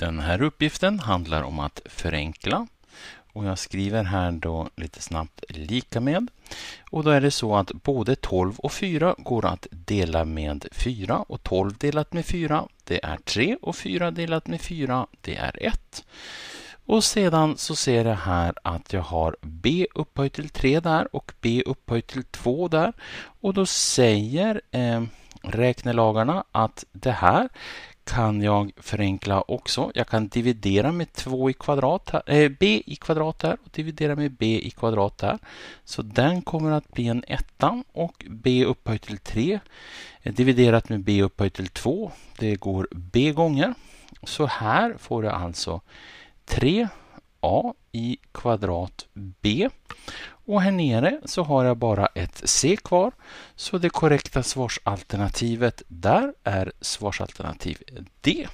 Den här uppgiften handlar om att förenkla och jag skriver här då lite snabbt lika med. Och då är det så att både 12 och 4 går att dela med 4 och 12 delat med 4 det är 3 och 4 delat med 4 det är 1. Och sedan så ser jag här att jag har B upphöjt till 3 där och B upphöjt till 2 där. Och då säger eh, räknelagarna att det här kan jag förenkla också. Jag kan dividera med 2 i kvadrat här, eh, b i kvadrat här och dividera med b i kvadrat där. Så den kommer att bli en etta och b upphöjt till 3 eh, dividerat med b upphöjt till 2. Det går b gånger. Så här får du alltså 3a i kvadrat b och här nere så har jag bara ett C kvar. Så det korrekta svarsalternativet där är svarsalternativ D.